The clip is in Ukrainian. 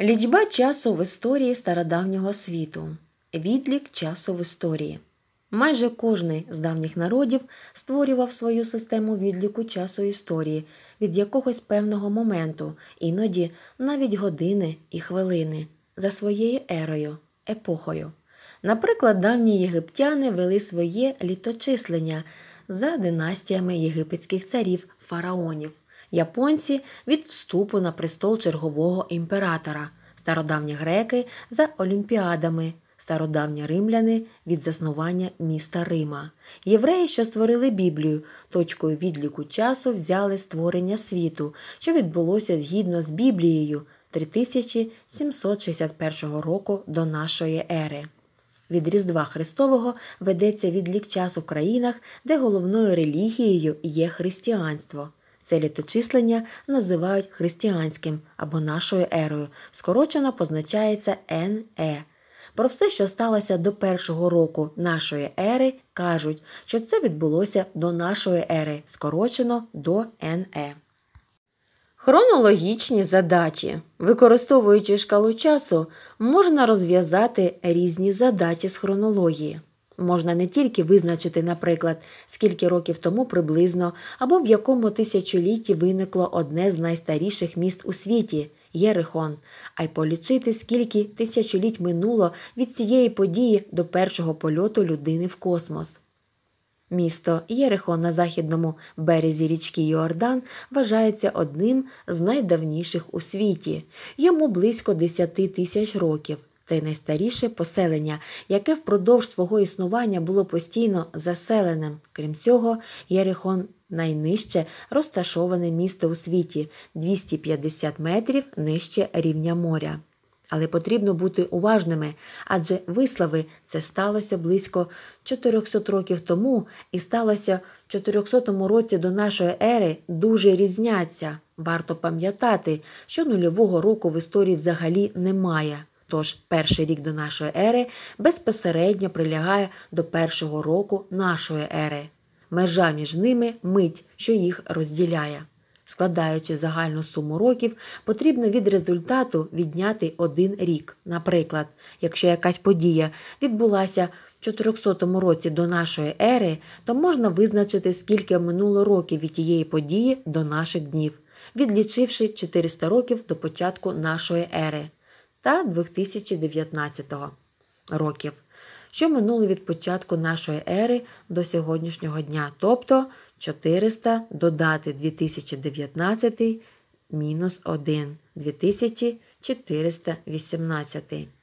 Лічба часу в історії стародавнього світу, відлік часу в історії. Майже кожний з давніх народів створював свою систему відліку часу історії від якогось певного моменту, іноді навіть години і хвилини, за своєю ерою, епохою. Наприклад, давні єгиптяни вели своє літочислення за династіями єгипетських царів фараонів японці від вступу на престол чергового імператора, стародавні греки за олімпіадами, стародавні римляни від заснування міста Рима. Євреї, що створили Біблію, точкою відліку часу взяли створення світу, що відбулося згідно з Біблією 3761 року до нашої ери. Від Різдва Христового ведеться відлік часу в країнах, де головною релігією є християнство. Це літочислення називають християнським або нашою ерою. Скорочено позначається НЕ. Про все, що сталося до першого року нашої ери, кажуть, що це відбулося до нашої ери, скорочено до НЕ. Хронологічні задачі. Використовуючи шкалу часу, можна розв'язати різні задачі з хронології. Можна не тільки визначити, наприклад, скільки років тому приблизно або в якому тисячолітті виникло одне з найстаріших міст у світі Єрихон, а й полічити, скільки тисячоліть минуло від цієї події до першого польоту людини в космос. Місто Єрихон на західному березі річки Йордан вважається одним з найдавніших у світі, йому близько 10 тисяч років. Це найстаріше поселення, яке впродовж свого існування було постійно заселеним. Крім цього, Єрихон найнижче розташоване місто у світі 250 метрів нижче рівня моря. Але потрібно бути уважними, адже вислави це сталося близько 400 років тому і сталося в 400 році до нашої ери дуже різняться. Варто пам'ятати, що нульового року в історії взагалі немає. Тож перший рік до нашої ери безпосередньо прилягає до першого року нашої ери. Межа між ними мить, що їх розділяє. Складаючи загальну суму років, потрібно від результату відняти один рік. Наприклад, якщо якась подія відбулася в 400 році до нашої ери, то можна визначити, скільки минуло років від тієї події до наших днів, відлічивши 400 років до початку нашої ери та 2019 років, що минуло від початку нашої ери до сьогоднішнього дня, тобто 400 додати 2019 мінус 1 2418.